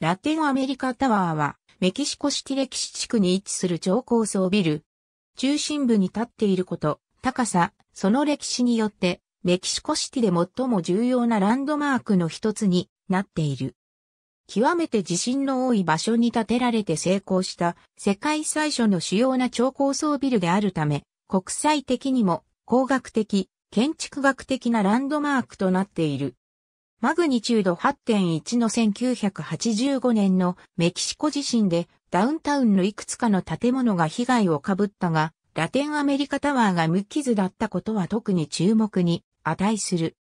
ラテンアメリカタワーは、メキシコシティ歴史地区に位置する超高層ビル。中心部に立っていること、高さ、その歴史によって、メキシコシティで最も重要なランドマークの一つになっている。極めて地震の多い場所に建てられて成功した世界最初の主要な超高層ビルであるため、国際的にも工学的、建築学的なランドマークとなっている。マグニチュード8.1の1985年のメキシコ地震でダウンタウンのいくつかの建物が被害をかぶったが、ラテンアメリカタワーが無傷だったことは特に注目に値する。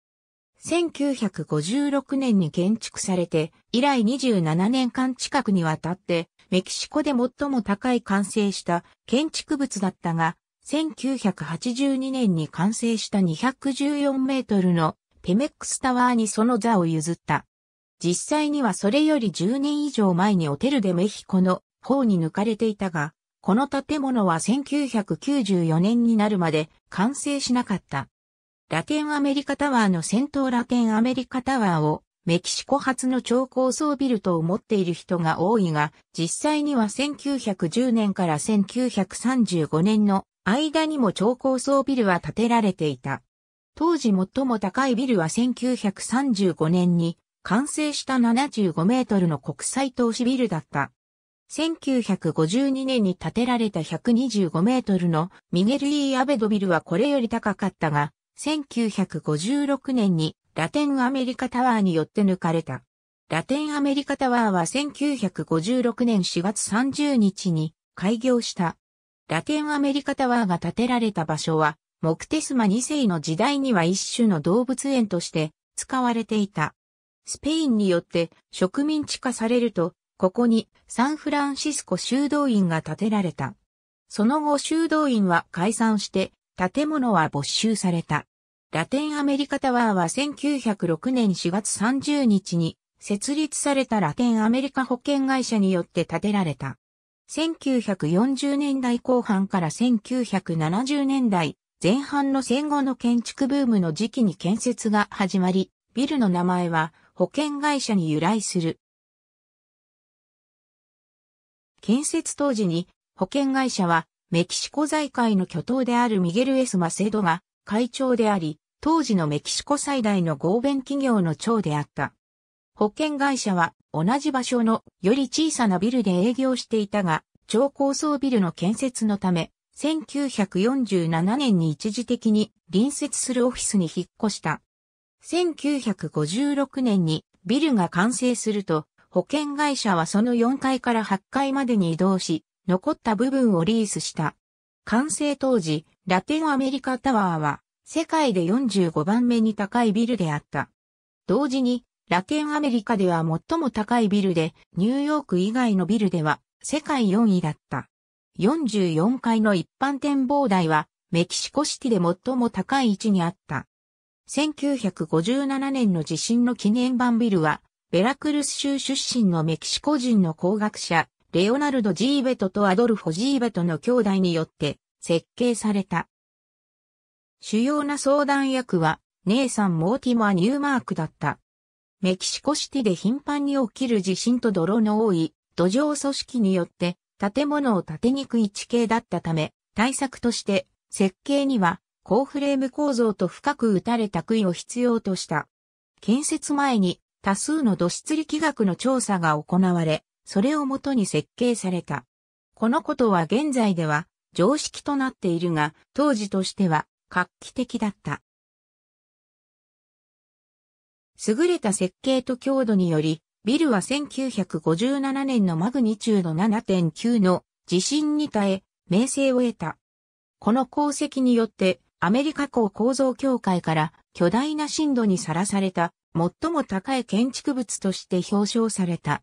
1956年に建築されて、以来27年間近くにわたって、メキシコで最も高い完成した建築物だったが、1982年に完成した214メートルのペメックスタワーにその座を譲った。実際にはそれより10年以上前にオテルでメヒコの方に抜かれていたが、この建物は1994年になるまで完成しなかった。ラテンアメリカタワーの先頭ラテンアメリカタワーをメキシコ発の超高層ビルと思っている人が多いが、実際には1910年から1935年の間にも超高層ビルは建てられていた。当時最も高いビルは1935年に完成した75メートルの国際投資ビルだった。1952年に建てられた125メートルのミゲル・イー・アベドビルはこれより高かったが、1956年にラテンアメリカタワーによって抜かれた。ラテンアメリカタワーは1956年4月30日に開業した。ラテンアメリカタワーが建てられた場所はモクテスマ2世の時代には一種の動物園として使われていた。スペインによって植民地化されると、ここにサンフランシスコ修道院が建てられた。その後修道院は解散して建物は没収された。ラテンアメリカタワーは1906年4月30日に設立されたラテンアメリカ保険会社によって建てられた。1940年代後半から1970年代前半の戦後の建築ブームの時期に建設が始まり、ビルの名前は保険会社に由来する。建設当時に保険会社はメキシコ財界の巨頭であるミゲル・エス・マセドが会長であり、当時のメキシコ最大の合弁企業の長であった。保険会社は同じ場所のより小さなビルで営業していたが、超高層ビルの建設のため、1947年に一時的に隣接するオフィスに引っ越した。1956年にビルが完成すると、保険会社はその4階から8階までに移動し、残った部分をリースした。完成当時、ラテンアメリカタワーは世界で45番目に高いビルであった。同時に、ラテンアメリカでは最も高いビルで、ニューヨーク以外のビルでは世界4位だった。44階の一般展望台は、メキシコシティで最も高い位置にあった。1957年の地震の記念版ビルは、ベラクルス州出身のメキシコ人の工学者、レオナルド・ジーベトとアドルフォ・ジーベトの兄弟によって設計された。主要な相談役は、姉さんモーティマア・ニューマークだった。メキシコシティで頻繁に起きる地震と泥の多い土壌組織によって建物を建てにくい地形だったため、対策として設計には高フレーム構造と深く打たれた杭を必要とした。建設前に多数の土質力学の調査が行われ、それをもとに設計された。このことは現在では常識となっているが、当時としては画期的だった。優れた設計と強度により、ビルは1957年のマグニチュード7.9の地震に耐え、名声を得た。この功績によって、アメリカ港構造協会から巨大な震度にさらされた最も高い建築物として表彰された。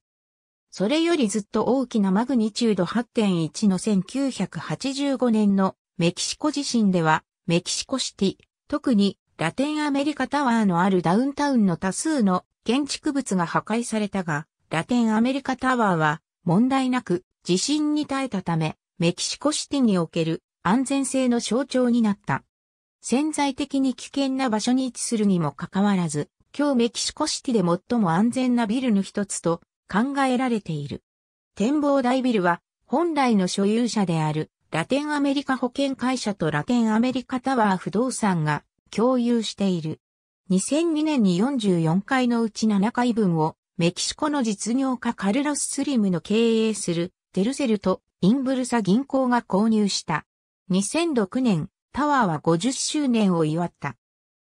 それよりずっと大きなマグニチュード8.1の1985年のメキシコ地震では、メキシコシティ、特にラテンアメリカタワーのあるダウンタウンの多数の建築物が破壊されたが、ラテンアメリカタワーは問題なく地震に耐えたため、メキシコシティにおける安全性の象徴になった。潜在的に危険な場所に位置するにもかかわらず、今日メキシコシティで最も安全なビルの一つと考えられている。展望台ビルは本来の所有者であるラテンアメリカ保険会社とラテンアメリカタワー不動産が共有している。2002年に44回のうち7回分をメキシコの実業家カルロス・スリムの経営するテルセルとインブルサ銀行が購入した。2006年、タワーは50周年を祝った。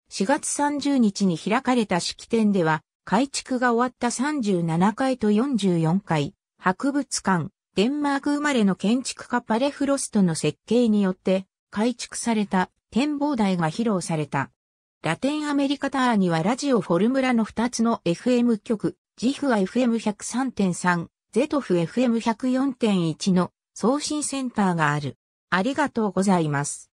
4月30日に開かれた式典では、改築が終わった37階と44階、博物館、デンマーク生まれの建築家パレフロストの設計によって改築された展望台が披露された。ラテンアメリカターにはラジオフォルムラの2つの FM 局、ジフは FM103.3、ゼトフ FM104.1 の送信センターがある。ありがとうございます。